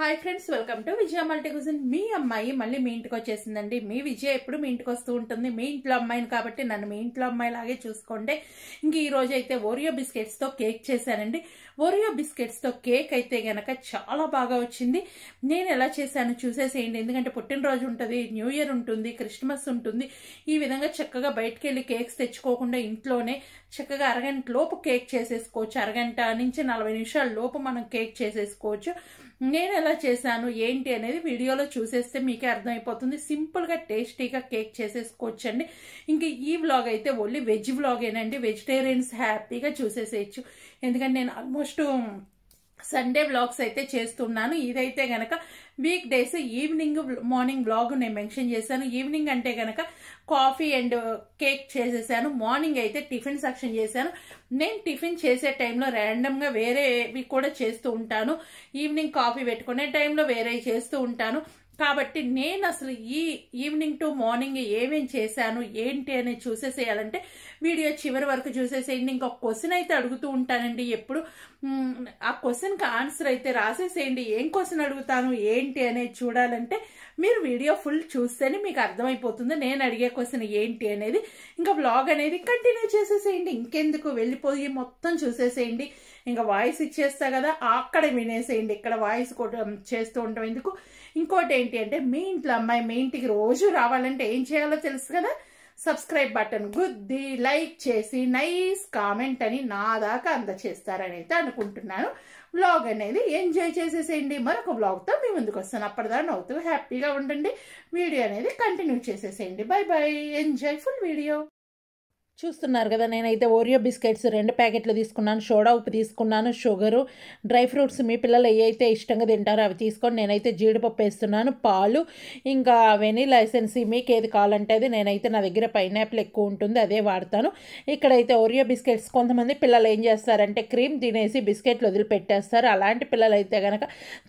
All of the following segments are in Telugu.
hi friends welcome to Vijaya multi cuisine మీ అమ్మాయి మళ్ళీ మీ ఇంటికి వచ్చేసిందండి మీ విజయ ఎప్పుడు మీ ఇంటికి వస్తూ ఉంటుంది మీ ఇంట్లో అమ్మాయిని కాబట్టి నన్ను మీ ఇంట్లో అమ్మాయి లాగే చూసుకోండి ఇంక ఈ రోజు అయితే ఓరియో బిస్కెట్స్తో కేక్ చేశానండి ఓరియో బిస్కెట్స్తో కేక్ అయితే గనక చాలా బాగా వచ్చింది నేను ఎలా చేశాను చూసేసేయండి ఎందుకంటే పుట్టినరోజు ఉంటుంది న్యూ ఇయర్ ఉంటుంది క్రిస్మస్ ఉంటుంది ఈ విధంగా చక్కగా బయటకు వెళ్ళి కేక్స్ తెచ్చుకోకుండా ఇంట్లోనే చక్కగా అరగంట లోపు కేక్ చేసేసుకోవచ్చు అరగంట నుంచి నలభై నిమిషాల లోపు మనం కేక్ చేసేసుకోవచ్చు నేను ఎలా చేశాను ఏంటి అనేది వీడియోలో చూసేస్తే మీకే అర్థమైపోతుంది సింపుల్గా టేస్టీగా కేక్ చేసేసుకోవచ్చండి ఇంకా ఈ వ్లాగ్ అయితే ఓన్లీ వెజ్ వ్లాగేనండి వెజిటేరియన్స్ హ్యాపీగా చూసేసేయచ్చు ఎందుకంటే నేను ఆల్మోస్ట్ సండే బ్లాగ్స్ అయితే చేస్తున్నాను ఇదైతే గనక week days evening morning blog నేను మెన్షన్ చేశాను ఈవినింగ్ అంటే గనక కాఫీ అండ్ కేక్ చేసేసాను మార్నింగ్ అయితే టిఫిన్ సెక్షన్ చేశాను నేను టిఫిన్ చేసే టైంలో ర్యాండమ్గా వేరేవి కూడా చేస్తూ ఉంటాను ఈవినింగ్ కాఫీ పెట్టుకునే టైంలో వేరే చేస్తూ ఉంటాను కాబట్టి నేను అసలు ఈ ఈవినింగ్ టు మార్నింగ్ ఏమేం చేశాను ఏంటి అని చూసేసేయాలంటే వీడియో చివరి వరకు చూసేసేయండి ఇంకొక క్వశ్చన్ అయితే అడుగుతూ ఉంటానండి ఎప్పుడు ఆ క్వశ్చన్కి ఆన్సర్ అయితే రాసేసేయండి ఏం క్వశ్చన్ అడుగుతాను ఏంటి అనేది చూడాలంటే మీరు వీడియో ఫుల్ చూస్తేనే మీకు అర్థమైపోతుంది నేను అడిగే క్వశ్చన్ ఏంటి అనేది ఇంకా బ్లాగ్ అనేది కంటిన్యూ చేసేసేయండి ఇంకెందుకు వెళ్ళిపోయి మొత్తం చూసేసేయండి ఇంకా వాయిస్ ఇచ్చేస్తా కదా అక్కడ వినేసేయండి ఇక్కడ వాయిస్ చేస్తూ ఉండటం ఎందుకు ఇంకోటి ఏంటి అంటే మీ ఇంట్లో అమ్మాయి మీ ఇంటికి రోజు రావాలంటే ఏం చేయాలో తెలుసు కదా సబ్స్క్రైబ్ బటన్ గుద్ది లైక్ చేసి నైస్ కామెంట్ అని నా దాకా అందచేస్తారని అయితే అనుకుంటున్నాను బ్లాగ్ అనేది ఎంజాయ్ చేసేసేయండి మరొక బ్లాగ్తో మీ ముందుకు వస్తాను అప్పటిదా నవ్వుతూ హ్యాపీగా ఉండండి వీడియో అనేది కంటిన్యూ చేసేసేయండి బై బై ఎంజాయ్ వీడియో చూస్తున్నారు కదా నేనైతే ఓరియో బిస్కెట్స్ రెండు ప్యాకెట్లు తీసుకున్నాను సోడా ఉప్పు తీసుకున్నాను షుగరు డ్రై ఫ్రూట్స్ మీ పిల్లలు అయితే ఇష్టంగా తింటారో అవి తీసుకొని నేనైతే జీడిపప్పు వేస్తున్నాను పాలు ఇంకా వెనీ లైసెన్స్ మీకు ఏది కావాలంటే అది నేనైతే నా దగ్గర పైనాపిల్ ఎక్కువ ఉంటుంది అదే వాడతాను ఇక్కడైతే ఓరియో బిస్కెట్స్ కొంతమంది పిల్లలు ఏం చేస్తారంటే క్రీమ్ తినేసి బిస్కెట్లు వదిలిపెట్టేస్తారు అలాంటి పిల్లలు అయితే కనుక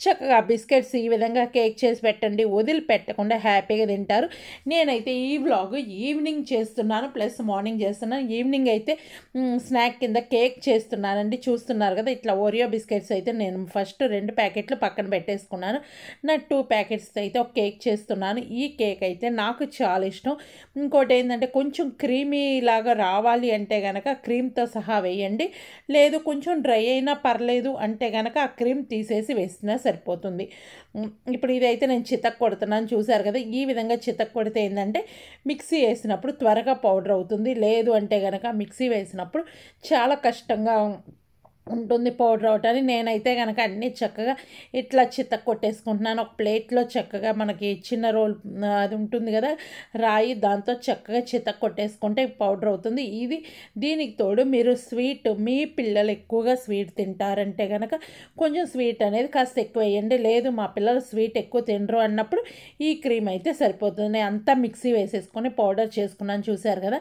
చక్కగా బిస్కెట్స్ ఈ విధంగా కేక్ చేసి పెట్టండి వదిలిపెట్టకుండా హ్యాపీగా తింటారు నేనైతే ఈ వ్లాగ్ ఈవినింగ్ చేస్తున్నాను ప్లస్ మార్నింగ్ చేస్తాను చేస్తున్నాను ఈవినింగ్ అయితే స్నాక్ కింద కేక్ చేస్తున్నానండి చూస్తున్నారు కదా ఇట్లా ఓరియో బిస్కెట్స్ అయితే నేను ఫస్ట్ రెండు ప్యాకెట్లు పక్కన పెట్టేసుకున్నాను నా టూ ప్యాకెట్స్ అయితే ఒక కేక్ చేస్తున్నాను ఈ కేక్ అయితే నాకు చాలా ఇష్టం ఇంకోటి ఏంటంటే కొంచెం క్రీమీ లాగా రావాలి అంటే కనుక క్రీమ్తో సహా వేయండి లేదు కొంచెం డ్రై అయినా పర్లేదు అంటే కనుక ఆ క్రీమ్ తీసేసి వేసినా సరిపోతుంది ఇప్పుడు ఇదైతే నేను చితక్ కొడుతున్నాను చూశారు కదా ఈ విధంగా చితక్ కొడితే ఏంటంటే మిక్సీ వేసినప్పుడు త్వరగా పౌడర్ అవుతుంది లేదు అంటే కనుక మిక్సీ వేసినప్పుడు చాలా కష్టంగా ఉంటుంది పౌడర్ అవుట్ నేనైతే కనుక అన్నీ చక్కగా ఇట్లా చిత్త కొట్టేసుకుంటున్నాను ఒక ప్లేట్లో చక్కగా మనకి చిన్న రోల్ అది ఉంటుంది కదా రాయి దాంతో చక్కగా చిత్త కొట్టేసుకుంటే పౌడర్ అవుతుంది ఇది దీనికి తోడు మీరు స్వీట్ మీ పిల్లలు ఎక్కువగా స్వీట్ తింటారంటే కనుక కొంచెం స్వీట్ అనేది కాస్త ఎక్కువ వేయండి లేదు మా పిల్లలు స్వీట్ ఎక్కువ తినరు అన్నప్పుడు ఈ క్రీమ్ అయితే సరిపోతుంది అంతా మిక్సీ వేసేసుకొని పౌడర్ చేసుకున్నాను చూశారు కదా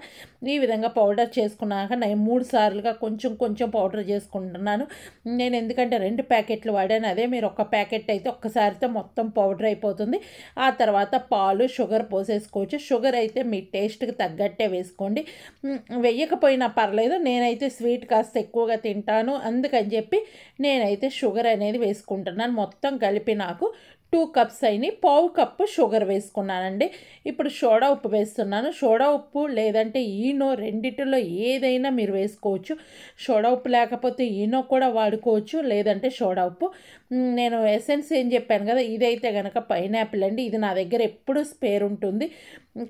ఈ విధంగా పౌడర్ చేసుకున్నాక నేను మూడు సార్లుగా కొంచెం కొంచెం పౌడర్ చేసుకుంటున్నాను అనుకుంటున్నాను నేను ఎందుకంటే రెండు ప్యాకెట్లు వాడాను అదే మీరు ఒక ప్యాకెట్ అయితే ఒక్కసారితో మొత్తం పౌడర్ అయిపోతుంది ఆ తర్వాత పాలు షుగర్ పోసేసుకోవచ్చు షుగర్ అయితే మీ టేస్ట్కి తగ్గట్టే వేసుకోండి వెయ్యకపోయినా పర్లేదు నేనైతే స్వీట్ కాస్త ఎక్కువగా తింటాను అందుకని చెప్పి నేనైతే షుగర్ అనేది వేసుకుంటున్నాను మొత్తం కలిపి నాకు టూ కప్స్ అయినాయి పావు కప్పు షుగర్ వేసుకున్నానండి ఇప్పుడు సోడా ఉప్పు వేస్తున్నాను సోడా ఉప్పు లేదంటే ఈనో రెండిటిలో ఏదైనా మీరు వేసుకోవచ్చు సోడా ఉప్పు లేకపోతే ఈనో కూడా వాడుకోవచ్చు లేదంటే సోడా ఉప్పు నేను ఎసెన్స్ ఏం చెప్పాను కదా ఇదైతే కనుక పైనాపిల్ అండి ఇది నా దగ్గర ఎప్పుడూ స్పేర్ ఉంటుంది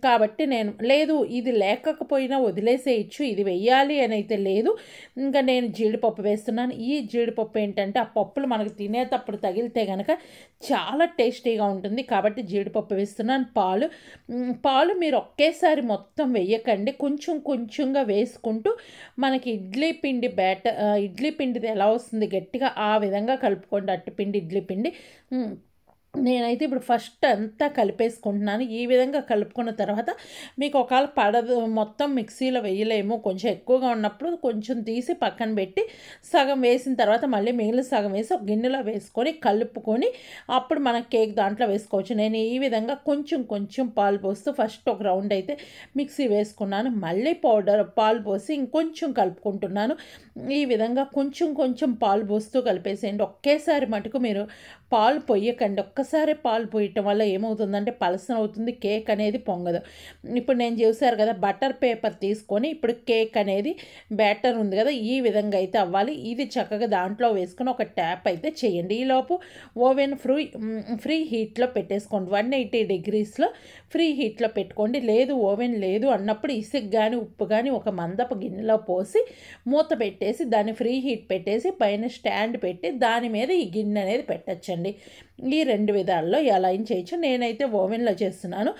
కాబట్టి నేను లేదు ఇది లేకపోయినా వదిలేసేయచ్చు ఇది వెయ్యాలి అని అయితే లేదు ఇంకా నేను జీడిపప్పు వేస్తున్నాను ఈ జీడిపప్పు ఏంటంటే ఆ పప్పులు మనకు తినేటప్పుడు తగిలితే కనుక చాలా టేస్టీగా ఉంటుంది కాబట్టి జీడిపప్పు వేస్తున్నాను పాలు పాలు మీరు ఒకేసారి మొత్తం వేయకండి కొంచెం కొంచెంగా వేసుకుంటూ మనకి ఇడ్లీ పిండి బ్యాట ఇడ్లీ పిండిది ఎలా వస్తుంది గట్టిగా ఆ విధంగా కలుపుకోండి పిండి ఇడ్లీ పిండి నేనైతే ఇప్పుడు ఫస్ట్ అంతా కలిపేసుకుంటున్నాను ఈ విధంగా కలుపుకున్న తర్వాత మీకు ఒకవేళ పడదు మొత్తం మిక్సీలో వేయలేము కొంచెం ఎక్కువగా ఉన్నప్పుడు కొంచెం తీసి పక్కన పెట్టి సగం వేసిన తర్వాత మళ్ళీ మిగిలిన సగం వేసి ఒక గిన్నెలో వేసుకొని కలుపుకొని అప్పుడు మన కేక్ దాంట్లో వేసుకోవచ్చు నేను ఈ విధంగా కొంచెం కొంచెం పాలు పోస్తూ ఫస్ట్ ఒక రౌండ్ అయితే మిక్సీ వేసుకున్నాను మళ్ళీ పౌడర్ పాలు పోసి ఇంకొంచెం కలుపుకుంటున్నాను ఈ విధంగా కొంచెం కొంచెం పాలు పోస్తూ కలిపేసేయండి ఒకేసారి మటుకు మీరు పాలు పొయ్యకండి ఒక్క ఒక్కసారి పాలు పోయటం వల్ల ఏమవుతుందంటే పలసన అవుతుంది కేక్ అనేది పొంగదు ఇప్పుడు నేను చూసారు కదా బటర్ పేపర్ తీసుకొని ఇప్పుడు కేక్ అనేది బ్యాటర్ ఉంది కదా ఈ విధంగా అయితే అవ్వాలి ఇది చక్కగా దాంట్లో వేసుకొని ఒక ట్యాప్ అయితే చేయండి ఈలోపు ఓవెన్ ఫ్రీ ఫ్రీ హీట్లో పెట్టేసుకోండి వన్ ఎయిటీ డిగ్రీస్లో ఫ్రీ హీట్లో పెట్టుకోండి లేదు ఓవెన్ లేదు అన్నప్పుడు ఇసుక్ కానీ ఉప్పు కానీ ఒక మందపు గిన్నెలో పోసి మూత పెట్టేసి దాన్ని ఫ్రీ హీట్ పెట్టేసి పైన స్టాండ్ పెట్టి దాని మీద ఈ గిన్నె అనేది పెట్టచ్చండి ఈ రెండు విధాల్లో ఎలా చేయొచ్చు నేనైతే ఓవెన్లో చేస్తున్నాను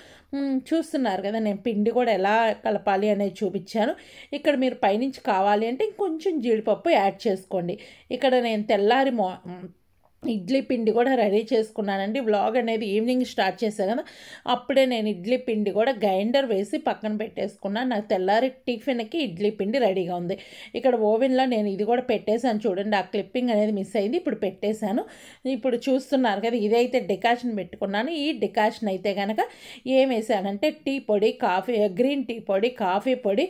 చూస్తున్నారు కదా నేను పిండి కూడా ఎలా కలపాలి అనేది చూపించాను ఇక్కడ మీరు పైనుంచి కావాలి అంటే ఇంకొంచెం జీడిపప్పు యాడ్ చేసుకోండి ఇక్కడ నేను తెల్లారి మో ఇడ్లీ పిండి కూడా రెడీ చేసుకున్నానండి వ్లాగ్ అనేది ఈవినింగ్ స్టార్ట్ చేశాను కదా అప్పుడే నేను ఇడ్లీ పిండి కూడా గ్రైండర్ వేసి పక్కన పెట్టేసుకున్నాను నాకు తెల్లారి టిఫిన్కి ఇడ్లీ పిండి రెడీగా ఉంది ఇక్కడ ఓవెన్లో నేను ఇది కూడా పెట్టేశాను చూడండి ఆ క్లిప్పింగ్ అనేది మిస్ అయింది ఇప్పుడు పెట్టేశాను ఇప్పుడు చూస్తున్నారు కదా ఇదైతే డికాషన్ పెట్టుకున్నాను ఈ డికాషన్ అయితే కనుక ఏం వేసానంటే టీ పొడి కాఫీ గ్రీన్ టీ పొడి కాఫీ పొడి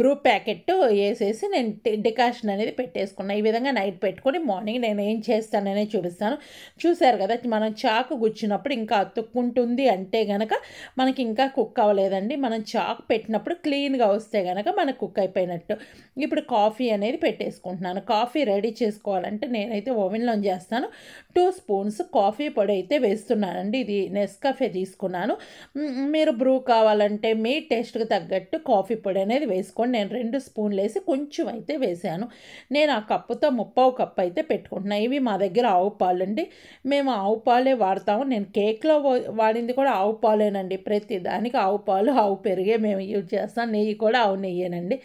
బ్రూ ప్యాకెట్ వేసేసి నేను డికాషన్ అనేది పెట్టేసుకున్నాను ఈ విధంగా నైట్ పెట్టుకొని మార్నింగ్ నేను ఏం చేస్తాను చేస్తాననే చూపిస్తాను చూశారు కదా మనం చాకు గుచ్చినప్పుడు ఇంకా అతుక్కుంటుంది అంటే గనక మనకి ఇంకా కుక్ అవ్వలేదండి మనం చాకు పెట్టినప్పుడు క్లీన్గా వస్తే గనక మనకు కుక్ అయిపోయినట్టు ఇప్పుడు కాఫీ అనేది పెట్టేసుకుంటున్నాను కాఫీ రెడీ చేసుకోవాలంటే నేనైతే ఓవెన్లో చేస్తాను టూ స్పూన్స్ కాఫీ పొడి అయితే వేస్తున్నానండి ఇది నెస్కాఫే తీసుకున్నాను మీరు బ్రూ కావాలంటే మీ టేస్ట్కి తగ్గట్టు కాఫీ పొడి అనేది వేసుకోండి నేను రెండు స్పూన్లు వేసి కొంచెం అయితే వేసాను నేను ఆ కప్పుతో ముప్పావు కప్పు అయితే పెట్టుకుంటున్నాను ఇవి మా దగ్గర ఆవు పాలు అండి మేము ఆవు పాలే వాడతాము నేను కేక్లో వాడింది కూడా ఆవు పాలేనండి ప్రతి దానికి ఆవు పాలు ఆవు పెరిగే మేము యూజ్ చేస్తాం నెయ్యి కూడా ఆవు నెయ్యేనండి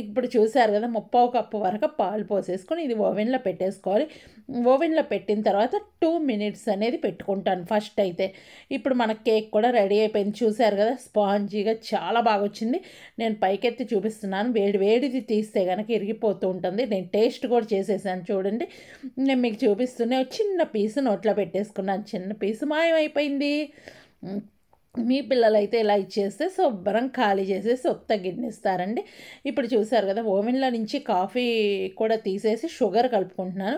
ఇప్పుడు చూసారు కదా ముప్పావు కప్పు వరకు పాలు పోసేసుకొని ఇది ఓవెన్లో పెట్టేసుకోవాలి ఓవెన్లో పెట్టిన తర్వాత టూ మినిట్స్ అనేది పెట్టుకుంటాను ఫస్ట్ అయితే ఇప్పుడు మన కేక్ కూడా రెడీ అయిపోయింది చూసారు కదా స్పాంజీగా చాలా బాగా వచ్చింది నేను పైకెత్తి చూపిస్తున్నాను వేడి వేడిది తీస్తే కనుక ఇరిగిపోతూ ఉంటుంది నేను టేస్ట్ కూడా చేసేసాను చూడండి నేను మీకు చూపిస్తూనే చిన్న పీసు నోట్లో పెట్టేసుకున్నాను చిన్న పీసు మాయమైపోయింది మీ పిల్లలైతే ఇలా ఇచ్చేస్తే శుభ్రం ఖాళీ చేసి సొత్త గిన్నెస్తారండి ఇప్పుడు చూసారు కదా ఓవెన్లో నుంచి కాఫీ కూడా తీసేసి షుగర్ కలుపుకుంటున్నాను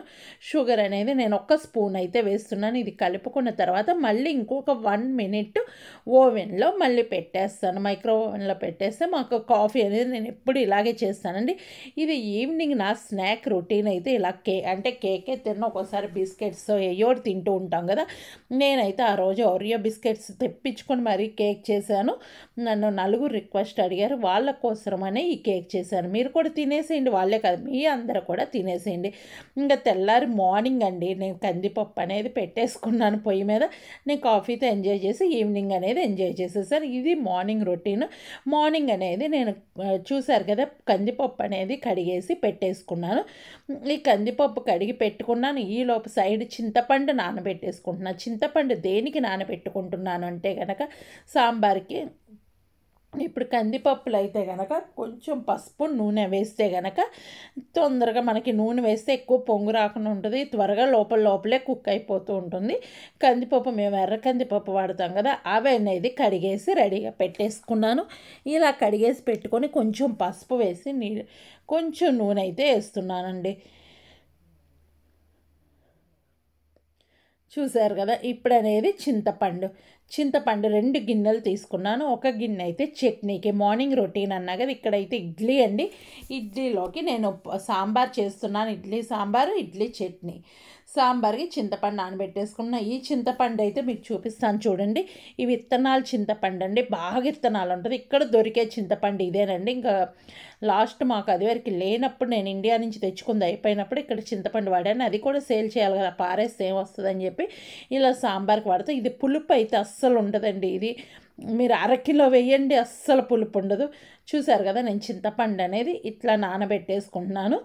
షుగర్ అనేది నేను ఒక్క స్పూన్ అయితే వేస్తున్నాను ఇది కలుపుకున్న తర్వాత మళ్ళీ ఇంకొక వన్ మినిట్ ఓవెన్లో మళ్ళీ పెట్టేస్తాను మైక్రో ఓవెన్లో పెట్టేస్తే మాకు కాఫీ అనేది నేను ఎప్పుడు ఇలాగే చేస్తానండి ఇది ఈవినింగ్ నా స్నాక్ రొటీన్ అయితే ఇలా కే అంటే కేకే తిన్న ఒక్కోసారి బిస్కెట్స్ ఏయో తింటూ ఉంటాం కదా నేనైతే ఆ రోజు ఒరియో బిస్కెట్స్ తెప్పించుకొని పెట్టుకొని మరి కేక్ చేశాను నన్ను నలుగురు రిక్వెస్ట్ అడిగారు వాళ్ళ కోసమనే ఈ కేక్ చేశాను మీరు కూడా తినేసేయండి వాళ్ళే కాదు మీ అందరూ కూడా తినేసేయండి ఇంకా తెల్లారి మార్నింగ్ అండి నేను కందిపప్పు అనేది పెట్టేసుకున్నాను పొయ్యి మీద నేను కాఫీతో ఎంజాయ్ చేసి ఈవినింగ్ అనేది ఎంజాయ్ చేసేసాను ఇది మార్నింగ్ రొటీన్ మార్నింగ్ అనేది నేను చూశారు కదా కందిపప్పు అనేది కడిగేసి పెట్టేసుకున్నాను ఈ కందిపప్పు కడిగి పెట్టుకున్నాను ఈ లోపు సైడ్ చింతపండు నానబెట్టేసుకుంటున్నాను చింతపండు దేనికి నానబెట్టుకుంటున్నాను అంటే కనుక సాంబార్కి ఇప్పుడు కందిపప్పులు అయితే కనుక కొంచెం పసుపు నూనె వేస్తే కనుక తొందరగా మనకి నూనె వేస్తే ఎక్కువ పొంగు రాకుండా ఉంటుంది త్వరగా లోపల లోపలే కుక్ అయిపోతూ ఉంటుంది కందిపప్పు మేము ఎర్ర కందిపప్పు వాడతాం కదా అవి అనేది కడిగేసి రెడీగా పెట్టేసుకున్నాను ఇలా కడిగేసి పెట్టుకొని కొంచెం పసుపు వేసి నీ కొంచెం నూనె అయితే వేస్తున్నానండి చూశారు కదా ఇప్పుడు అనేది చింతపండు చింతపండు రెండు గిన్నెలు తీసుకున్నాను ఒక గిన్నె అయితే చట్నీకి మార్నింగ్ రొటీన్ అన్నా కదా ఇక్కడైతే ఇడ్లీ అండి ఇడ్లీలోకి నేను సాంబార్ చేస్తున్నాను ఇడ్లీ సాంబారు ఇడ్లీ చట్నీ సాంబార్కి చింతపండు నానబెట్టేసుకున్న ఈ చింతపండు అయితే మీకు చూపిస్తాను చూడండి ఈ విత్తనాలు చింతపండు అండి బాగా విత్తనాలు ఉంటుంది ఇక్కడ దొరికే చింతపండు ఇదేనండి ఇంకా లాస్ట్ మాకు అదివరకు లేనప్పుడు నేను ఇండియా నుంచి తెచ్చుకుంది అయిపోయినప్పుడు ఇక్కడ చింతపండు వాడాను అది కూడా సేల్ చేయాలి కదా పారేస్తే ఏం వస్తుందని చెప్పి ఇలా సాంబార్కి వాడితే ఇది పులుపు అయితే అస్సలు ఉండదండి ఇది మీరు అరకిలో వేయండి అస్సలు పులుపు ఉండదు చూసారు కదా నేను చింతపండు అనేది ఇట్లా నానబెట్టేసుకుంటున్నాను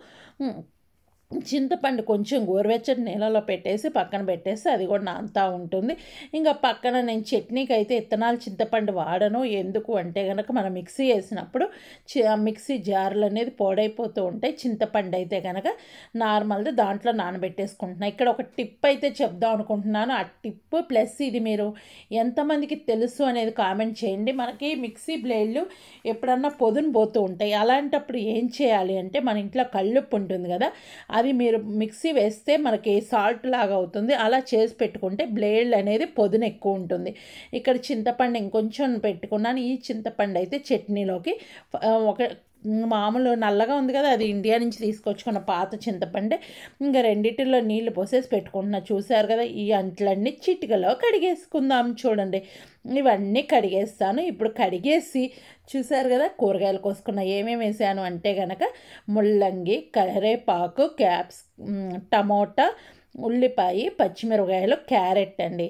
చింతపండు కొంచెం గోరువెచ్చటి నీళ్ళలో పెట్టేసి పక్కన పెట్టేసి అది కూడా నాంతా ఉంటుంది ఇంకా పక్కన నేను చట్నీకి అయితే ఇత్తనాలు చింతపండు వాడను ఎందుకు అంటే కనుక మనం మిక్సీ వేసినప్పుడు మిక్సీ జార్లు అనేది పోడైపోతూ ఉంటాయి చింతపండు అయితే కనుక నార్మల్ది దాంట్లో నానబెట్టేసుకుంటున్నాను ఇక్కడ ఒక టిప్ అయితే చెప్దాం అనుకుంటున్నాను ఆ టిప్ ప్లస్ ఇది మీరు ఎంతమందికి తెలుసు అనేది కామెంట్ చేయండి మనకి మిక్సీ బ్లేడ్లు ఎప్పుడన్నా పొదును పోతూ ఉంటాయి అలాంటప్పుడు ఏం చేయాలి అంటే మన ఇంట్లో కళ్ళుప్పు ఉంటుంది కదా అది మీరు మిక్సీ వేస్తే మనకి సాల్ట్ లాగా అవుతుంది అలా చేసి పెట్టుకుంటే బ్లేడ్ అనేది పొదున ఎక్కువ ఉంటుంది ఇక్కడ చింతపండు ఇంకొంచెం పెట్టుకున్నాను ఈ చింతపండు అయితే చట్నీలోకి ఒక మామూలు నల్లగా ఉంది కదా అది ఇండియా నుంచి తీసుకొచ్చుకున్న పాత చింతపండే ఇంకా రెండింటిలో నీళ్లు పోసేసి పెట్టుకుంటున్నా చూసారు కదా ఈ అంట్లన్నీ చిటికలో కడిగేసుకుందాం చూడండి ఇవన్నీ కడిగేస్తాను ఇప్పుడు కడిగేసి చూసారు కదా కూరగాయలు కోసుకున్న ఏమేమి వేసాను అంటే కనుక ముల్లంగి కరేపాకు క్యాప్స్ టమోటా ఉల్లిపాయ పచ్చిమిరపకాయలు క్యారెట్ అండి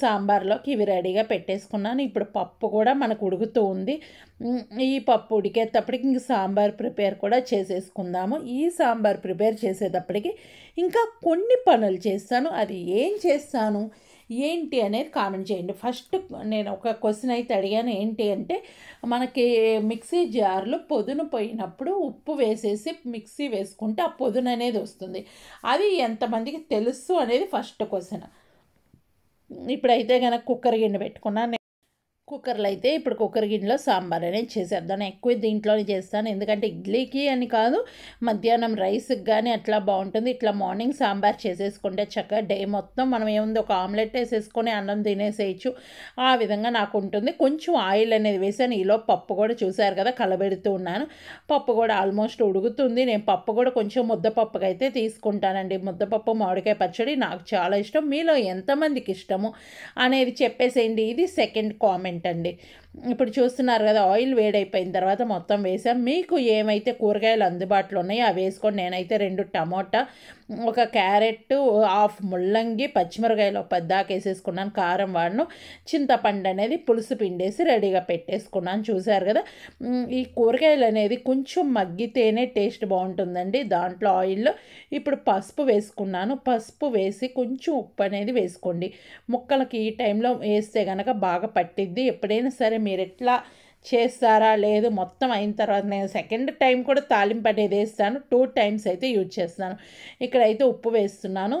సాంబార్లోకి ఇవి రెడీగా పెట్టేసుకున్నాను ఇప్పుడు పప్పు కూడా మనకు ఉడుకుతూ ఉంది ఈ పప్పు ఉడికేటప్పటికి ఇంక సాంబార్ ప్రిపేర్ కూడా చేసేసుకుందాము ఈ సాంబార్ ప్రిపేర్ చేసేటప్పటికి ఇంకా కొన్ని పనులు చేస్తాను అది ఏం చేస్తాను ఏంటి అనేది కామెంట్ చేయండి ఫస్ట్ నేను ఒక క్వశ్చన్ అయితే అడిగాను ఏంటి అంటే మనకి మిక్సీ జార్లు పొదును పోయినప్పుడు ఉప్పు వేసేసి మిక్సీ వేసుకుంటే ఆ పొదును అనేది వస్తుంది అది ఎంతమందికి తెలుసు అనేది ఫస్ట్ క్వశ్చన్ ఇప్పుడైతే కనుక కుక్కర్ గిన్నె పెట్టుకున్నా కుక్కర్లో అయితే ఇప్పుడు కుక్కర్ గిన్నెలో సాంబార్ అనేది చేసేద్దాను ఎక్కువ దీంట్లోనే చేస్తాను ఎందుకంటే ఇడ్లీకి అని కాదు మధ్యాహ్నం రైస్కి కానీ అట్లా బాగుంటుంది ఇట్లా మార్నింగ్ సాంబార్ చేసేసుకుంటే చక్కగా డే మొత్తం మనం ఏముంది ఒక ఆమ్లెట్ వేసేసుకొని అన్నం తినేసేయచ్చు ఆ విధంగా నాకు ఉంటుంది కొంచెం ఆయిల్ అనేది వేసాను ఈలో పప్పు కూడా చూశారు కదా కలబెడుతూ ఉన్నాను పప్పు కూడా ఆల్మోస్ట్ ఉడుగుతుంది నేను పప్పు కూడా కొంచెం ముద్దపప్పుకి అయితే తీసుకుంటానండి ముద్దపప్పు మామిడికాయ పచ్చడి నాకు చాలా ఇష్టం మీలో ఎంతమందికి ఇష్టము అనేది చెప్పేసేయండి ఇది సెకండ్ కామెంట్ ఏంటండి ఇప్పుడు చూస్తున్నారు కదా ఆయిల్ వేడైపోయిన తర్వాత మొత్తం వేసాం మీకు ఏమైతే కూరగాయలు అందుబాటులో ఉన్నాయో అవి వేసుకొని నేనైతే రెండు టమోటా ఒక క్యారెట్ హాఫ్ ముల్లంగి పచ్చిమిరకాయలు ఒక పెద్దాక వేసేసుకున్నాను కారం వాడను చింతపండు అనేది పులుసు పిండేసి రెడీగా పెట్టేసుకున్నాను చూసారు కదా ఈ కూరగాయలు అనేది కొంచెం మగ్గితేనే టేస్ట్ బాగుంటుందండి దాంట్లో ఆయిల్లో ఇప్పుడు పసుపు వేసుకున్నాను పసుపు వేసి కొంచెం ఉప్పు అనేది వేసుకోండి ముక్కలకి ఈ టైంలో వేస్తే కనుక బాగా పట్టిద్ది ఎప్పుడైనా సరే మీరు ఎట్లా చేస్తారా లేదు మొత్తం అయిన తర్వాత నేను సెకండ్ టైం కూడా తాలింపు అనేది వేస్తాను టూ టైమ్స్ అయితే యూజ్ చేస్తాను ఇక్కడైతే ఉప్పు వేస్తున్నాను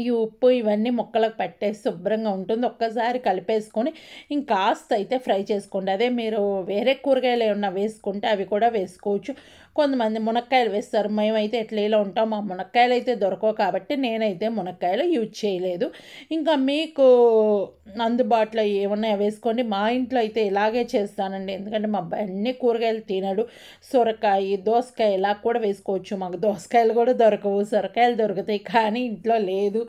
ఈ ఉప్పు ఇవన్నీ ముక్కలకు పట్టేసి శుభ్రంగా ఉంటుంది ఒక్కసారి కలిపేసుకొని ఇంకాస్త అయితే ఫ్రై చేసుకోండి అదే మీరు వేరే కూరగాయలు ఏమన్నా వేసుకుంటే అవి కూడా వేసుకోవచ్చు కొంతమంది మునక్కాయలు వేస్తారు మేమైతే ఎట్లా ఇలా ఉంటాం మా మునక్కాయలు అయితే దొరకవు కాబట్టి నేనైతే మునక్కాయలు యూజ్ చేయలేదు ఇంకా మీకు అందుబాటులో ఏమన్నా వేసుకోండి మా ఇంట్లో అయితే ఇలాగే చేస్తానండి ఎందుకంటే మా అబ్బాయి అన్ని కూరగాయలు తినడు సొరకాయ దోసకాయ ఇలా కూడా వేసుకోవచ్చు మాకు దోసకాయలు కూడా దొరకవు సొరకాయలు దొరుకుతాయి కానీ ఇంట్లో లేదు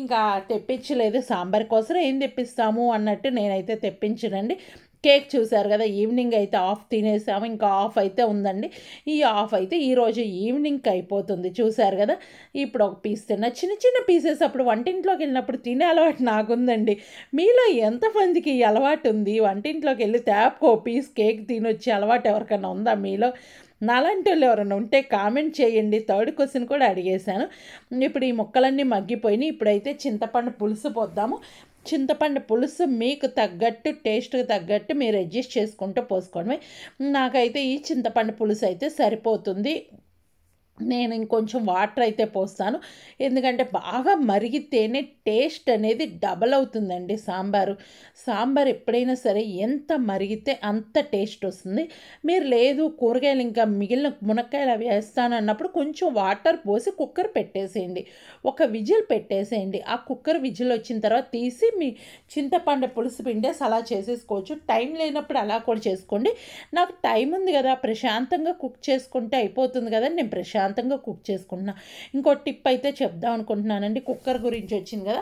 ఇంకా తెప్పించలేదు సాంబార్ కోసం ఏం తెప్పిస్తాము అన్నట్టు నేనైతే తెప్పించనండి కేక్ చూశారు కదా ఈవినింగ్ అయితే ఆఫ్ తినేసాము ఇంకా ఆఫ్ అయితే ఉందండి ఈ ఆఫ్ అయితే ఈరోజు ఈవినింగ్కి అయిపోతుంది చూశారు కదా ఇప్పుడు ఒక పీస్ తిన్నా చిన్న చిన్న పీసెస్ అప్పుడు వంటింట్లోకి వెళ్ళినప్పుడు తినే అలవాటు నాకుందండి మీలో ఎంతమందికి ఈ అలవాటు ఉంది వంటింట్లోకి వెళ్ళి ట్యాప్కో పీస్ కేక్ తినొచ్చే అలవాటు ఎవరికైనా ఉందా మీలో నాలాంటి వాళ్ళు ఎవరైనా ఉంటే కామెంట్ చేయండి థర్డ్ క్వశ్చన్ కూడా అడిగేశాను ఇప్పుడు ఈ మొక్కలన్నీ మగ్గిపోయినాయి ఇప్పుడైతే చింతపండు పులుసు పోద్దాము చింతపండు పులుసు మీకు తగ్గట్టు టేస్ట్కి తగ్గట్టు మీరు అడ్జస్ట్ చేసుకుంటూ పోసుకోవడమే నాకైతే ఈ చింతపండు పులుసు అయితే సరిపోతుంది నేను ఇంకొంచెం వాటర్ అయితే పోస్తాను ఎందుకంటే బాగా మరిగితేనే టేస్ట్ అనేది డబల్ అవుతుందండి సాంబారు సాంబార్ ఎప్పుడైనా సరే ఎంత మరిగితే అంత టేస్ట్ వస్తుంది మీరు లేదు కూరగాయలు ఇంకా మిగిలిన మునక్కాయలు అవి వేస్తానన్నప్పుడు కొంచెం వాటర్ పోసి కుక్కర్ పెట్టేసేయండి ఒక విజిల్ పెట్టేసేయండి ఆ కుక్కర్ విజిల్ వచ్చిన తర్వాత తీసి మీ చింతపండు పులుసు పిండేసి అలా చేసేసుకోవచ్చు టైం లేనప్పుడు అలా కూడా చేసుకోండి నాకు టైం ఉంది కదా ప్రశాంతంగా కుక్ చేసుకుంటే అయిపోతుంది కదా నేను ప్రశాంత ప్రశాంతంగా కుక్ చేసుకుంటున్నా ఇంకో టిప్ అయితే చెప్దాం అనుకుంటున్నానండి కుక్కర్ గురించి వచ్చింది కదా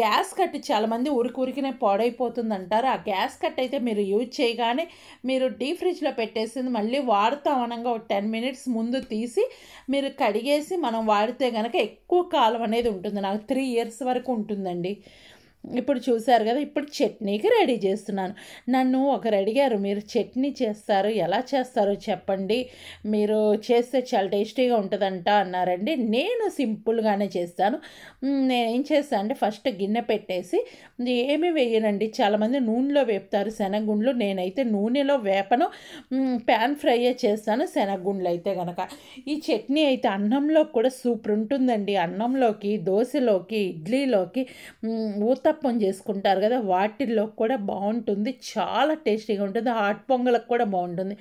గ్యాస్ కట్ చాలామంది ఉరికి ఉరికినే పాడైపోతుంది అంటారు ఆ గ్యాస్ కట్ అయితే మీరు యూజ్ చేయగానే మీరు డీ ఫ్రిడ్జ్లో పెట్టేసింది మళ్ళీ వాడతాం అనగా ఒక టెన్ మినిట్స్ ముందు తీసి మీరు కడిగేసి మనం వాడితే కనుక ఎక్కువ కాలం అనేది ఉంటుంది నాకు త్రీ ఇయర్స్ వరకు ఉంటుందండి ఇప్పుడు చూశారు కదా ఇప్పుడు చట్నీకి రెడీ చేస్తున్నాను నన్ను ఒకరు అడిగారు మీరు చట్నీ చేస్తారు ఎలా చేస్తారో చెప్పండి మీరు చేస్తే చాలా టేస్టీగా ఉంటుందంట అన్నారండి నేను సింపుల్గానే చేస్తాను ఏం చేస్తాను అంటే ఫస్ట్ గిన్నె పెట్టేసి ఏమి వేయనండి చాలామంది నూనెలో వేపుతారు శనగుండ్లు నేనైతే నూనెలో వేపను ప్యాన్ ఫ్రై చేస్తాను శనగుండ్లు అయితే కనుక ఈ చట్నీ అయితే అన్నంలో కూడా సూపర్ ఉంటుందండి అన్నంలోకి దోశలోకి ఇడ్లీలోకి ఊత ఊతప్పం చేసుకుంటారు కదా వాటిల్లో కూడా బాగుంటుంది చాలా టేస్టీగా ఉంటుంది ఆట్ పొంగలకు కూడా బాగుంటుంది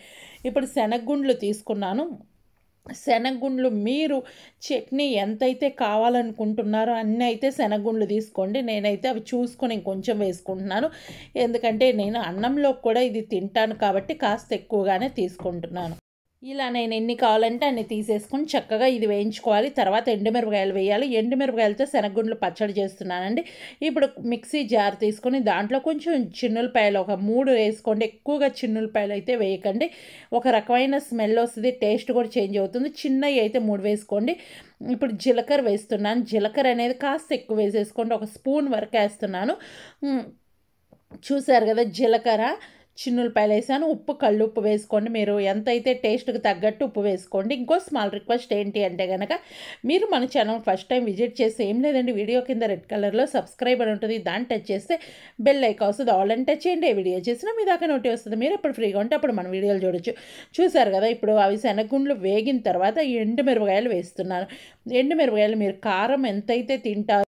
ఇప్పుడు శనగగుండ్లు తీసుకున్నాను శనగగుండ్లు మీరు చట్నీ ఎంతైతే కావాలనుకుంటున్నారో అన్నీ అయితే శనగగుండ్లు తీసుకోండి నేనైతే అవి చూసుకొని కొంచెం వేసుకుంటున్నాను ఎందుకంటే నేను అన్నంలో కూడా ఇది తింటాను కాబట్టి కాస్త ఎక్కువగానే తీసుకుంటున్నాను ఇలా నేను ఎన్ని కావాలంటే అన్ని తీసేసుకుని చక్కగా ఇది వేయించుకోవాలి తర్వాత ఎండుమిరపకాయలు వేయాలి ఎండుమిరపకాయలతో శనగగుండ్లు పచ్చడి చేస్తున్నానండి ఇప్పుడు మిక్సీ జార్ తీసుకొని దాంట్లో కొంచెం చిన్నులపాయలు ఒక మూడు వేసుకోండి ఎక్కువగా చిన్నులపాయలు అయితే వేయకండి ఒక రకమైన స్మెల్ వస్తుంది టేస్ట్ కూడా చేంజ్ అవుతుంది చిన్నవి అయితే మూడు వేసుకోండి ఇప్పుడు జీలకర్ర వేస్తున్నాను జీలకర్ర అనేది కాస్త ఎక్కువ వేసేసుకోండి ఒక స్పూన్ వరకు వేస్తున్నాను చూశారు కదా జీలకర్ర చిన్నులపాయలు వేసాను ఉప్పు కళ్ళు ఉప్పు వేసుకోండి మీరు ఎంత అయితే టేస్ట్కి తగ్గట్టు ఉప్పు వేసుకోండి ఇంకో స్మాల్ రిక్వెస్ట్ ఏంటి అంటే కనుక మీరు మన ఛానల్ ఫస్ట్ టైం విజిట్ చేసి ఏం లేదండి వీడియో కింద రెడ్ కలర్లో సబ్స్క్రైబ్ అని ఉంటుంది దాన్ని టచ్ చేస్తే బెల్ లైక్ వస్తుంది ఆల్ అని టచ్ చేయండి ఏ వీడియో చేసినా మీ దాకా నోటి వస్తుంది మీరు ఎప్పుడు ఫ్రీగా ఉంటే అప్పుడు మన వీడియోలు చూడొచ్చు చూసారు కదా ఇప్పుడు అవి శనగగుండ్లు వేగిన తర్వాత ఎండు మిరపకాయలు వేస్తున్నాను ఎండు మిరపకాయలు మీరు కారం ఎంతైతే తింటారు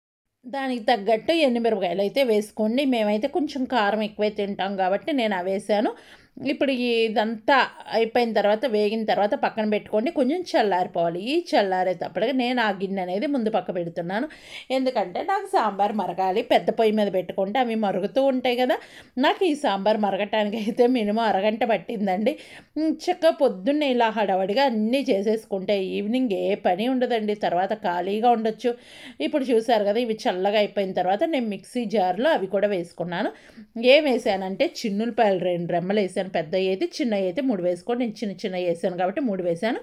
దానికి తగ్గట్టు మిరపకాయలు అయితే వేసుకోండి మేమైతే కొంచెం కారం ఎక్కువ తింటాం కాబట్టి నేను అవి వేసాను ఇప్పుడు ఇదంతా అయిపోయిన తర్వాత వేగిన తర్వాత పక్కన పెట్టుకోండి కొంచెం చల్లారిపోవాలి ఈ చల్లారేటప్పటికి నేను ఆ గిన్నె అనేది ముందు పక్క పెడుతున్నాను ఎందుకంటే నాకు సాంబార్ మరగాలి పెద్ద పొయ్యి మీద పెట్టుకుంటే అవి మరుగుతూ ఉంటాయి కదా నాకు ఈ సాంబార్ మరగటానికి అయితే మినిమం అరగంట పట్టిందండి చక్కగా పొద్దున్నే ఇలా హడవడిగా అన్నీ చేసేసుకుంటే ఈవినింగ్ ఏ పని ఉండదండి తర్వాత ఖాళీగా ఉండొచ్చు ఇప్పుడు చూసారు కదా ఇవి చల్లగా అయిపోయిన తర్వాత నేను మిక్సీ జార్లో అవి కూడా వేసుకున్నాను ఏం వేసానంటే చిన్నులపాయలు రెండు రెమ్మలు వేసాను వేసాను పెద్ద అయితే చిన్న అయితే మూడు వేసుకోండి నేను చిన్న చిన్న వేసాను కాబట్టి మూడు వేసాను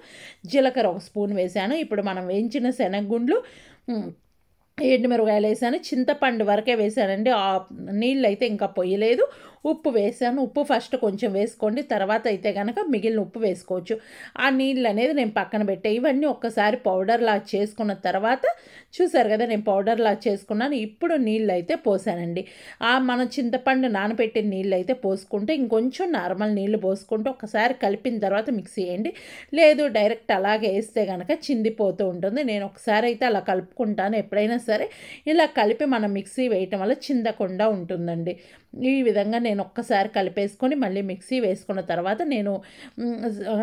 జీలకర్ర ఒక స్పూన్ వేసాను ఇప్పుడు మనం వేయించిన శనగగుండ్లు ఎండుమిరపకాయలు వేసాను చింతపండు వరకే వేసానండి నీళ్ళు అయితే ఇంకా పొయ్యలేదు ఉప్పు వేసాను ఉప్పు ఫస్ట్ కొంచెం వేసుకోండి తర్వాత అయితే కనుక మిగిలిన ఉప్పు వేసుకోవచ్చు ఆ నీళ్ళు అనేది నేను పక్కన పెట్టే ఇవన్నీ ఒక్కసారి పౌడర్లా చేసుకున్న తర్వాత చూసారు కదా నేను పౌడర్లా చేసుకున్నాను ఇప్పుడు నీళ్ళు అయితే పోసానండి ఆ మనం చింతపండు నానబెట్టిన నీళ్ళు అయితే పోసుకుంటే ఇంకొంచెం నార్మల్ నీళ్ళు పోసుకుంటూ ఒకసారి కలిపిన తర్వాత మిక్స్ చేయండి లేదు డైరెక్ట్ అలాగే వేస్తే కనుక చిందిపోతూ ఉంటుంది నేను ఒకసారి అయితే అలా కలుపుకుంటాను ఎప్పుడైనా సరే ఇలా కలిపి మనం మిక్సీ వేయటం వల్ల చిందకుండా ఉంటుందండి ఈ విధంగా నేను ఒక్కసారి కలిపేసుకొని మళ్ళీ మిక్సీ వేసుకున్న తర్వాత నేను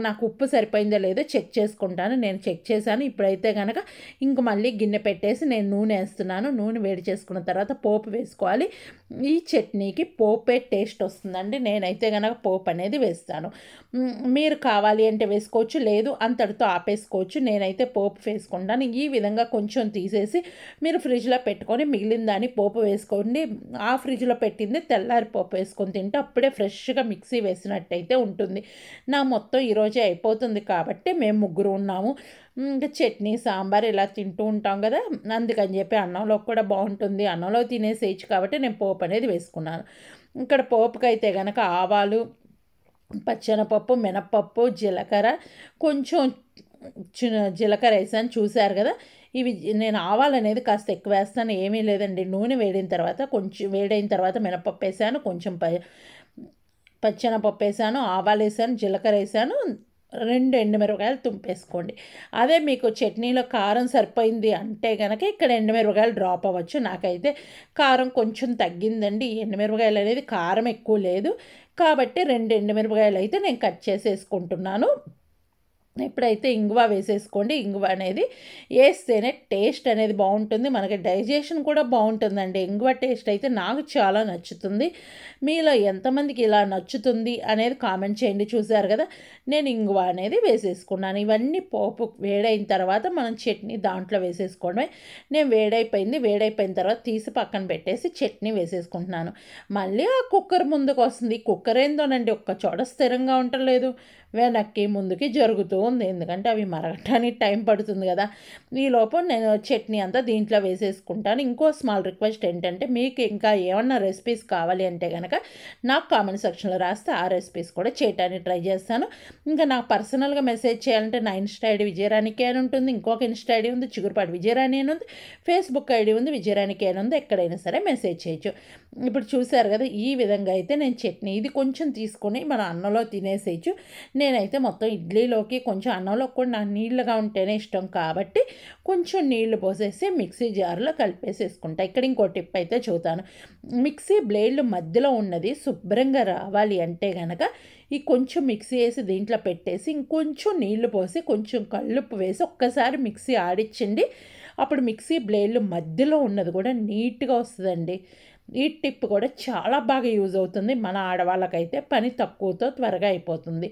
నాకు ఉప్పు సరిపోయిందో లేదో చెక్ చేసుకుంటాను నేను చెక్ చేశాను ఇప్పుడైతే కనుక ఇంక మళ్ళీ గిన్నె పెట్టేసి నేను నూనె వేస్తున్నాను నూనె వేడి చేసుకున్న తర్వాత పోపు వేసుకోవాలి ఈ చట్నీకి పోపే టేస్ట్ వస్తుందండి నేనైతే కనుక పోపు అనేది వేస్తాను మీరు కావాలి అంటే వేసుకోవచ్చు లేదు అంతటితో ఆపేసుకోవచ్చు నేనైతే పోపు వేసుకుంటాను ఈ విధంగా కొంచెం తీసేసి మీరు ఫ్రిడ్జ్లో పెట్టుకొని మిగిలిన దాన్ని పోపు వేసుకోండి ఆ ఫ్రిడ్జ్లో పెట్టింది తెల్ల చల్లారిపోపు వేసుకొని తింటే అప్పుడే ఫ్రెష్గా మిక్సీ వేసినట్టయితే ఉంటుంది నా మొత్తం ఈరోజే అయిపోతుంది కాబట్టి మేము ముగ్గురు ఉన్నాము ఇంకా చట్నీ సాంబార్ ఇలా తింటూ ఉంటాం కదా అందుకని చెప్పి అన్నంలో కూడా బాగుంటుంది అన్నంలో తినేసేయచ్చు కాబట్టి నేను పోపు అనేది వేసుకున్నాను ఇక్కడ పోపుకి అయితే కనుక ఆవాలు పచ్చనపప్పు మినప్పప్పు జీలకర్ర కొంచెం జీలకర్ర వేసాను చూశారు కదా ఇవి నేను ఆవాలు అనేది కాస్త ఎక్కువ వేస్తాను ఏమీ లేదండి నూనె వేడిన తర్వాత కొంచెం వేడైన తర్వాత మినపప్పు వేసాను కొంచెం ప పచ్చెనపప్పు వేసాను ఆవాలు వేసాను జీలకర్ర వేసాను రెండు ఎండుమిరపకాయలు తుంపేసుకోండి అదే మీకు చట్నీలో కారం సరిపోయింది అంటే కనుక ఇక్కడ ఎండుమిరపకాయలు డ్రాప్ అవ్వచ్చు నాకైతే కారం కొంచెం తగ్గిందండి ఎండుమిరపకాయలు అనేది కారం ఎక్కువ లేదు కాబట్టి రెండు ఎండుమిరపకాయలు అయితే నేను కట్ చేసేసుకుంటున్నాను ఎప్పుడైతే ఇంగువ వేసేసుకోండి ఇంగువ అనేది వేస్తేనే టేస్ట్ అనేది బాగుంటుంది మనకి డైజెషన్ కూడా బాగుంటుందండి ఇంగువ టేస్ట్ అయితే నాకు చాలా నచ్చుతుంది మీలో ఎంతమందికి ఇలా నచ్చుతుంది అనేది కామెంట్ చేయండి చూసారు కదా నేను ఇంగువ అనేది వేసేసుకున్నాను ఇవన్నీ పోపు వేడైన తర్వాత మనం చట్నీ దాంట్లో వేసేసుకోవడమే నేను వేడైపోయింది వేడైపోయిన తర్వాత తీసి పక్కన పెట్టేసి చట్నీ వేసేసుకుంటున్నాను మళ్ళీ ఆ కుక్కర్ ముందుకు వస్తుంది కుక్కర్ ఏందోనండి ఒక్క చోట స్థిరంగా ఉండలేదు వెనక్కి ముందుకి జరుగుతూ ఉంది ఎందుకంటే అవి మరగటానికి టైం పడుతుంది కదా ఈ లోపం నేను చట్నీ అంతా దీంట్లో వేసేసుకుంటాను ఇంకో స్మాల్ రిక్వెస్ట్ ఏంటంటే మీకు ఇంకా ఏమన్నా రెసిపీస్ కావాలి అంటే కనుక నాకు కామెంట్ సెక్షన్లో రాస్తే ఆ రెసిపీస్ కూడా చేయటానికి ట్రై చేస్తాను ఇంకా నాకు పర్సనల్గా మెసేజ్ చేయాలంటే నా ఇన్స్టా ఐడి విజయరానికే అని ఉంటుంది ఇంకొక ఇన్స్టా ఐడి ఉంది చిగురుపాటి విజయరాణి అని ఉంది ఫేస్బుక్ ఐడి ఉంది విజయరానికే అని ఉంది ఎక్కడైనా సరే మెసేజ్ చేయొచ్చు ఇప్పుడు చూశారు కదా ఈ విధంగా అయితే నేను చట్నీ ఇది కొంచెం తీసుకొని మన అన్నంలో తినేసేయచ్చు నేనైతే మొత్తం ఇడ్లీలోకి కొంచెం అన్నంలో కూడా నాకు నీళ్ళుగా ఉంటేనే ఇష్టం కాబట్టి కొంచెం నీళ్లు పోసేసి మిక్సీ జార్లో కలిపేసేసుకుంటా ఇక్కడ ఇంకో టిప్ అయితే చూతాను మిక్సీ బ్లేడ్లు మధ్యలో ఉన్నది శుభ్రంగా రావాలి అంటే కనుక ఈ కొంచెం మిక్సీ వేసి దీంట్లో పెట్టేసి ఇంకొంచెం నీళ్లు పోసి కొంచెం కళ్ళుప్పు వేసి ఒక్కసారి మిక్సీ ఆడిచ్చండి అప్పుడు మిక్సీ బ్లేడ్లు మధ్యలో ఉన్నది కూడా నీట్గా వస్తుందండి ఈ టిప్ కూడా చాలా బాగా యూజ్ అవుతుంది మన ఆడవాళ్ళకైతే పని తక్కువతో త్వరగా అయిపోతుంది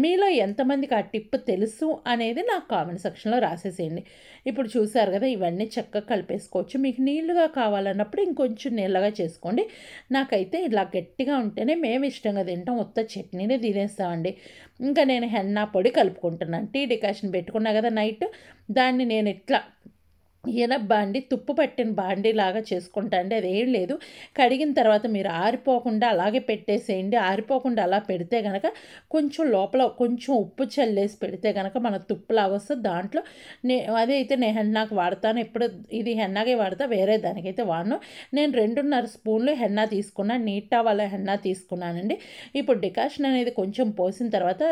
మీలో ఎంతమందికి ఆ టిప్ తెలుసు అనేది నాకు కామెంట్ సెక్షన్లో రాసేసేయండి ఇప్పుడు చూసారు కదా ఇవన్నీ చక్కగా కలిపేసుకోవచ్చు మీకు నీళ్ళుగా కావాలన్నప్పుడు ఇంకొంచెం నీళ్ళగా చేసుకోండి నాకైతే ఇలా గట్టిగా ఉంటేనే మేము ఇష్టంగా తింటాం ఉత్త చట్నీనే తినేస్తామండి ఇంకా నేను హెన్నా పొడి కలుపుకుంటున్నాను టీ డికాషన్ పెట్టుకున్నా కదా నైట్ దాన్ని నేను ఇట్లా ఈయన బాండి తుప్పు పట్టిన బాండీలాగా చేసుకుంటా అండి అదేం లేదు కడిగిన తర్వాత మీరు ఆరిపోకుండా అలాగే పెట్టేసేయండి ఆరిపోకుండా అలా పెడితే కనుక కొంచెం లోపల కొంచెం ఉప్పు చల్లేసి పెడితే కనుక మన తుప్పులాగా వస్తుంది దాంట్లో నే అదే అయితే నేను హెన్నాకు వాడతాను ఇప్పుడు ఇది హెన్నాగే వాడతా వేరే దానికైతే వాడను నేను రెండున్నర స్పూన్లు హెన్నా తీసుకున్నాను నీటా వాళ్ళ హెన్నా తీసుకున్నానండి ఇప్పుడు డికాషన్ అనేది కొంచెం పోసిన తర్వాత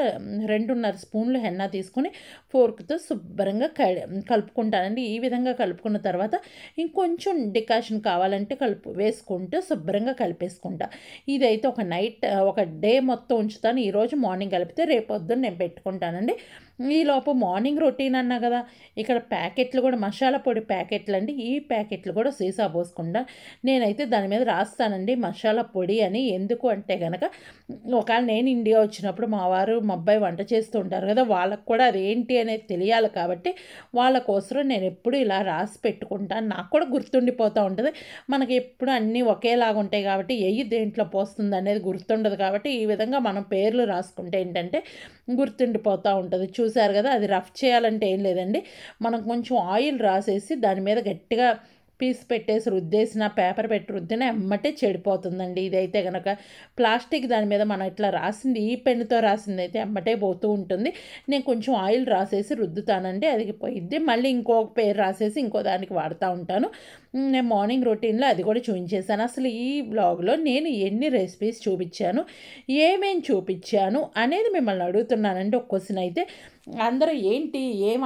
రెండున్నర స్పూన్లు హెన్నా తీసుకుని ఫోర్క్తో శుభ్రంగా కలుపుకుంటానండి ఈ విధంగా కలుపుకున్న తర్వాత ఇంకొంచెం డికాషన్ కావాలంటే కలుపు వేసుకుంటూ శుభ్రంగా కలిపేసుకుంటా ఇదైతే ఒక నైట్ ఒక డే మొత్తం ఉంచుతాను ఈరోజు మార్నింగ్ కలిపితే రేపు పొద్దున్న నేను పెట్టుకుంటానండి ఈలోపు మార్నింగ్ రొటీన్ అన్నా కదా ఇక్కడ ప్యాకెట్లు కూడా మసాలా పొడి ప్యాకెట్లు అండి ఈ ప్యాకెట్లు కూడా సీసా పోసుకుండా నేనైతే దాని మీద రాస్తానండి మసాలా పొడి అని ఎందుకు అంటే కనుక ఒకవేళ నేను ఇండియా వచ్చినప్పుడు మా వారు మా అబ్బాయి వంట చేస్తూ ఉంటారు కదా వాళ్ళకు కూడా అదేంటి అనేది తెలియాలి కాబట్టి వాళ్ళ కోసం నేను ఎప్పుడు ఇలా రాసి పెట్టుకుంటాను నాకు కూడా గుర్తుండిపోతూ ఉంటుంది మనకి ఎప్పుడు అన్నీ ఒకేలాగా ఉంటాయి కాబట్టి ఏ దేంట్లో పోస్తుంది అనేది గుర్తుండదు కాబట్టి ఈ విధంగా మనం పేర్లు రాసుకుంటే ఏంటంటే గుర్తుండిపోతూ ఉంటుంది చూసారు కదా అది రఫ్ చేయాలంటే ఏం లేదండి మనం కొంచెం ఆయిల్ రాసేసి దాని మీద గట్టిగా పీస్ పెట్టేసి రుద్దేసిన పేపర్ పెట్టి రుద్దిన ఎమ్మటే చెడిపోతుందండి ఇదైతే కనుక ప్లాస్టిక్ దాని మీద మనం ఇట్లా రాసింది ఈ పెన్నుతో రాసింది అయితే ఎమ్మటే పోతూ ఉంటుంది నేను కొంచెం ఆయిల్ రాసేసి రుద్దుతానండి అది పోయిద్ది మళ్ళీ ఇంకొక పేరు రాసేసి ఇంకో దానికి వాడుతూ ఉంటాను నేను మార్నింగ్ రొటీన్లో అది కూడా చూపించేశాను అసలు ఈ బ్లాగ్లో నేను ఎన్ని రెసిపీస్ చూపించాను ఏమేమి చూపించాను అనేది మిమ్మల్ని అడుగుతున్నానండి ఒక క్వశ్చన్ అయితే అందరూ ఏంటి ఏం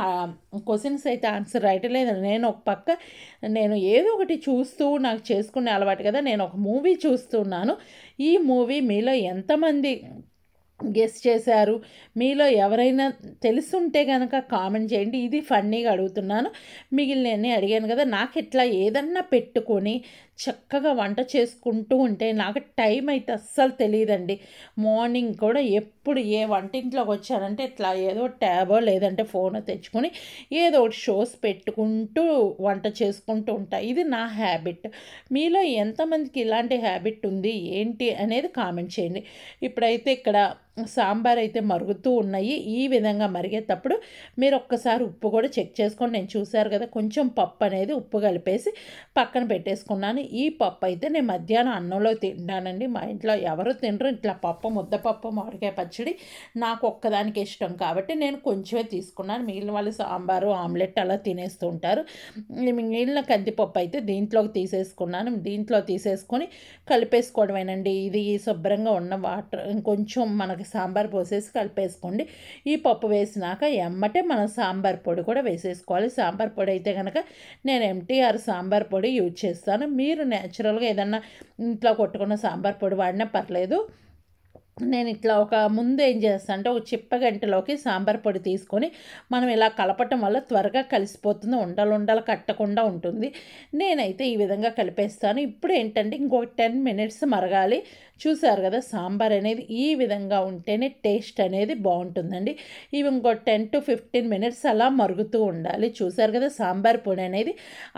క్వశ్చన్స్ అయితే ఆన్సర్ రాయటలేదు నేను ఒక పక్క నేను ఏదో ఒకటి చూస్తూ నాకు చేసుకునే అలవాటు కదా నేను ఒక మూవీ చూస్తున్నాను ఈ మూవీ మీలో ఎంతమంది గెస్ట్ చేశారు మీలో ఎవరైనా తెలుసుంటే కనుక కామెంట్ చేయండి ఇది ఫన్నీగా అడుగుతున్నాను మిగిలిన అడిగాను కదా నాకు ఇట్లా ఏదన్నా పెట్టుకొని చక్కగా వంట చేసుకుంటూ ఉంటే నాకు టైం అయితే అస్సలు తెలియదండి మార్నింగ్ కూడా ఎప్పుడు ఏ వంటింట్లోకి వచ్చానంటే ఇట్లా ఏదో ట్యాబో లేదంటే ఫోన్ తెచ్చుకొని ఏదో ఒకటి షోస్ పెట్టుకుంటూ వంట చేసుకుంటూ ఉంటాను ఇది నా హ్యాబిట్ మీలో ఎంతమందికి ఇలాంటి హ్యాబిట్ ఉంది ఏంటి అనేది కామెంట్ చేయండి ఇప్పుడైతే ఇక్కడ సాంబార్ అయితే మరుగుతూ ఉన్నాయి ఈ విధంగా మరిగేటప్పుడు మీరు ఒక్కసారి ఉప్పు కూడా చెక్ చేసుకొని నేను చూశారు కదా కొంచెం పప్పు అనేది ఉప్పు కలిపేసి పక్కన పెట్టేసుకున్నాను కానీ ఈ పప్పు అయితే నేను మధ్యాహ్నం అన్నంలో తింటానండి మా ఇంట్లో ఎవరు తినరు ఇట్లా పప్పు ముద్దపప్పు మామిడికాయ పచ్చడి నాకు ఒక్కదానికి ఇష్టం కాబట్టి నేను కొంచెమే తీసుకున్నాను మిగిలిన వాళ్ళు సాంబారు ఆమ్లెట్ అలా తినేస్తూ ఉంటారు మిగిలిన కందిపప్పు అయితే దీంట్లోకి తీసేసుకున్నాను దీంట్లో తీసేసుకొని కలిపేసుకోవడమేనండి ఇది శుభ్రంగా ఉన్న వాటర్ కొంచెం మనకి సాంబార్ పోసేసి కలిపేసుకోండి ఈ పప్పు వేసినాక ఎమ్మటే మనం సాంబార్ పొడి కూడా వేసేసుకోవాలి సాంబార్ పొడి అయితే కనుక నేను ఎంటీఆర్ సాంబార్ పొడి యూజ్ చేస్తాను మీరు మీరు న్యాచురల్గా ఏదన్నా ఇంట్లో కొట్టుకున్న సాంబార్ పొడి వాడినా పర్లేదు నేను ఇట్లా ఒక ముందు ఏం చేస్తాను అంటే ఒక చిప్పగంటలోకి సాంబార్ పొడి తీసుకొని మనం ఇలా కలపటం వల్ల త్వరగా కలిసిపోతుంది ఉండలు ఉండలు కట్టకుండా ఉంటుంది నేనైతే ఈ విధంగా కలిపేస్తాను ఇప్పుడు ఏంటంటే ఇంకొక టెన్ మినిట్స్ మరగాలి చూసారు కదా సాంబార్ అనేది ఈ విధంగా ఉంటేనే టేస్ట్ అనేది బాగుంటుందండి ఇవి ఇంకో టెన్ టు ఫిఫ్టీన్ మినిట్స్ అలా మరుగుతూ ఉండాలి చూసారు కదా సాంబార్ పొడి అనేది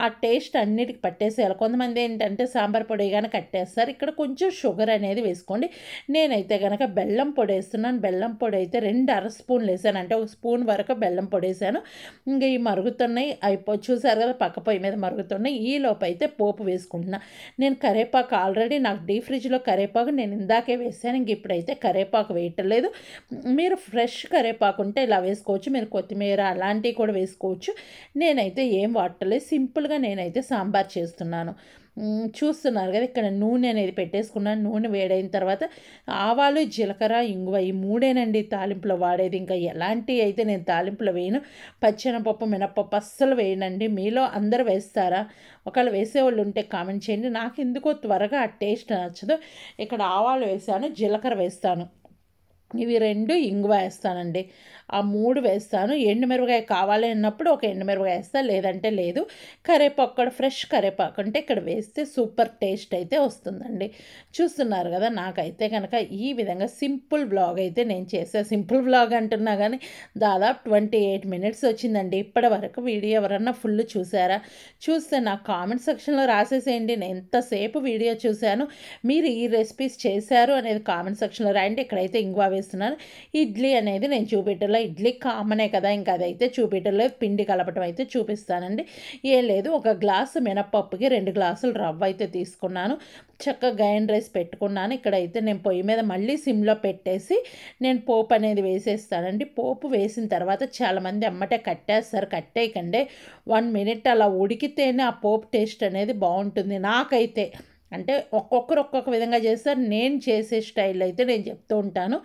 ఆ టేస్ట్ అన్నిటికి పట్టేసేయాలి కొంతమంది ఏంటంటే సాంబార్ పొడి కానీ కట్టేస్తారు ఇక్కడ కొంచెం షుగర్ అనేది వేసుకోండి నేనైతే కనుక బెల్లం పొడి వేస్తున్నాను బెల్లం పొడి అయితే రెండు అర స్పూన్లు వేసాను అంటే ఒక స్పూన్ వరకు బెల్లం పొడి వేసాను ఇంకా ఈ మరుగుతున్నాయి అయిపో చూసారు కదా పక్క పొయ్యి మీద మరుగుతున్నాయి ఈ లోపు అయితే పోపు వేసుకుంటున్నాను నేను కరేపాకు ఆల్రెడీ నాకు డీ ఫ్రిడ్జ్లో కరేపాకు నేను ఇందాకే వేసాను ఇంక ఇప్పుడైతే కరేపాకు వేయటం లేదు మీరు ఫ్రెష్ కరేపాకు ఉంటే ఇలా వేసుకోవచ్చు మీరు కొత్తిమీర అలాంటివి కూడా వేసుకోవచ్చు నేనైతే ఏం వాడటలేదు సింపుల్గా నేనైతే సాంబార్ చేస్తున్నాను చూస్తున్నారు కదా ఇక్కడ నూనె అనేది పెట్టేసుకున్నాను నూనె వేడైన తర్వాత ఆవాలు జీలకర్ర ఇంగువ ఈ మూడేనండి తాలింపులో వాడేది ఇంకా ఎలాంటి అయితే నేను తాలింపులో వేయను పచ్చెనపప్పు మినపప్పు అస్సలు వేయనండి మీలో అందరు వేస్తారా ఒకవేళ వేసేవాళ్ళు ఉంటే కామెంట్ చేయండి నాకు ఎందుకో త్వరగా ఆ టేస్ట్ నచ్చదు ఇక్కడ ఆవాలు వేసాను జీలకర్ర వేస్తాను ఇవి రెండు ఇంగువ వేస్తానండి ఆ మూడు వేస్తాను ఎండుమిరపకాయ కావాలి అన్నప్పుడు ఒక ఎండుమిరపకాయ వేస్తాను లేదంటే లేదు కరేపాకు కూడా ఫ్రెష్ కరేపాకు అంటే ఇక్కడ వేస్తే సూపర్ టేస్ట్ అయితే వస్తుందండి చూస్తున్నారు కదా నాకైతే కనుక ఈ విధంగా సింపుల్ బ్లాగ్ అయితే నేను చేసా సింపుల్ బ్లాగ్ అంటున్నా కానీ దాదాపు ట్వంటీ ఎయిట్ మినిట్స్ వచ్చిందండి ఇప్పటి వరకు వీడియో ఎవరన్నా ఫుల్ చూసారా చూస్తే నా కామెంట్ సెక్షన్లో రాసేసేయండి నేను ఎంతసేపు వీడియో చూశాను మీరు ఈ రెసిపీస్ చేశారు అనేది కామెంట్ సెక్షన్లో రాయండి ఇక్కడైతే ఇంగ్వా వేస్తున్నాను ఇడ్లీ అనేది నేను చూపెట్టాను దాంట్లో ఇడ్లీ కామనే కదా ఇంకా అదైతే చూపించలే పిండి కలపటం అయితే చూపిస్తానండి ఏం లేదు ఒక గ్లాసు మినప్పప్పుకి రెండు గ్లాసులు రవ్వ అయితే తీసుకున్నాను చక్కగా గైన్ రైస్ పెట్టుకున్నాను ఇక్కడైతే నేను పొయ్యి మీద మళ్ళీ సిమ్లో పెట్టేసి నేను పోపు అనేది వేసేస్తానండి పోపు వేసిన తర్వాత చాలామంది అమ్మటే కట్టేస్తారు కట్టేయకండి వన్ మినిట్ అలా ఉడికితేనే ఆ పోపు టేస్ట్ అనేది బాగుంటుంది నాకైతే అంటే ఒక్కొక్కరు ఒక్కొక్క విధంగా చేస్తారు నేను చేసే స్టైల్ అయితే నేను చెప్తూ ఉంటాను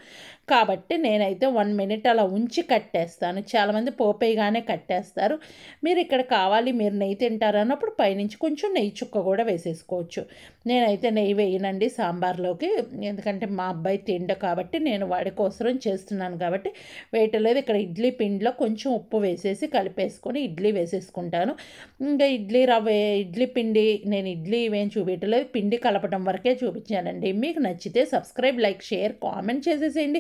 కాబట్టి నేనైతే వన్ మినిట్ అలా ఉంచి కట్టేస్తాను చాలామంది పోపేయగానే కట్టేస్తారు మీరు ఇక్కడ కావాలి మీరు నెయ్యి తింటారు అన్నప్పుడు పైనుంచి కొంచెం నెయ్యి చుక్క కూడా వేసేసుకోవచ్చు నేనైతే నెయ్యి వేయనండి సాంబార్లోకి ఎందుకంటే మా అబ్బాయి తిండ కాబట్టి నేను వాడి కోసరం చేస్తున్నాను కాబట్టి వేయటలేదు ఇక్కడ ఇడ్లీ పిండిలో కొంచెం ఉప్పు వేసేసి కలిపేసుకొని ఇడ్లీ వేసేసుకుంటాను ఇంకా ఇడ్లీ రవ్వ ఇడ్లీ పిండి నేను ఇడ్లీ ఇవేం చూపించలేదు పిండి కలపడం వరకే చూపించానండి మీకు నచ్చితే సబ్స్క్రైబ్ లైక్ షేర్ కామెంట్ చేసేసేయండి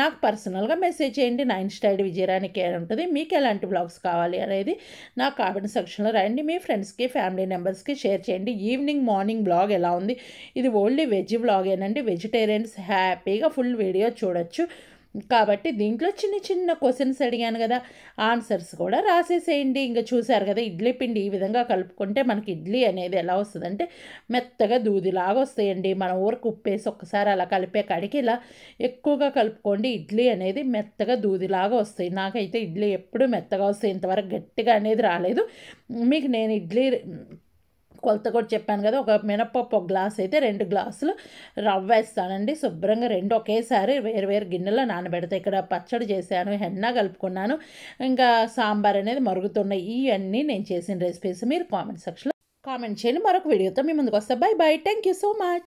నాకు పర్సనల్గా మెసేజ్ చేయండి నా ఇన్స్టా ఐడి విజయరానికి ఉంటుంది మీకు ఎలాంటి బ్లాగ్స్ కావాలి అనేది నా కామెంట్ సెక్షన్లో రాయండి మీ ఫ్రెండ్స్కి ఫ్యామిలీ మెంబర్స్కి షేర్ చేయండి ఈవినింగ్ మార్నింగ్ బ్లాగ్ ఎలా ఉంది ఇది ఓన్లీ వెజ్ బ్లాగేనండి వెజిటేరియన్స్ హ్యాపీగా ఫుల్ వీడియో చూడొచ్చు కాబట్టి దీంట్లో చిన్న చిన్న క్వశ్చన్స్ అడిగాను కదా ఆన్సర్స్ కూడా రాసేసేయండి ఇంకా చూశారు కదా ఇడ్లీ పిండి ఈ విధంగా కలుపుకుంటే మనకి ఇడ్లీ అనేది ఎలా వస్తుందంటే మెత్తగా దూదిలాగా వస్తాయండి మన ఊరికి ఉప్పేసి ఒక్కసారి అలా కలిపే కాడికి ఇలా ఎక్కువగా కలుపుకోండి ఇడ్లీ అనేది మెత్తగా దూదిలాగా వస్తాయి నాకైతే ఇడ్లీ ఎప్పుడూ మెత్తగా వస్తాయి ఇంతవరకు గట్టిగా అనేది రాలేదు మీకు నేను ఇడ్లీ కొలత కూడా చెప్పాను కదా ఒక మినపప్పు ఒక గ్లాస్ అయితే రెండు గ్లాసులు రవ్వ వేస్తానండి శుభ్రంగా రెండు ఒకేసారి వేరు వేరు గిన్నెలో నానబెడతా ఇక్కడ పచ్చడి చేశాను హెన్న కలుపుకున్నాను ఇంకా సాంబార్ అనేది మరుగుతున్నాయి ఇవన్నీ నేను చేసిన రెసిపీస్ మీరు కామెంట్ సెక్షన్లో కామెంట్ చేయండి మరొక వీడియోతో మీ ముందుకు వస్తా bye bye thank you so much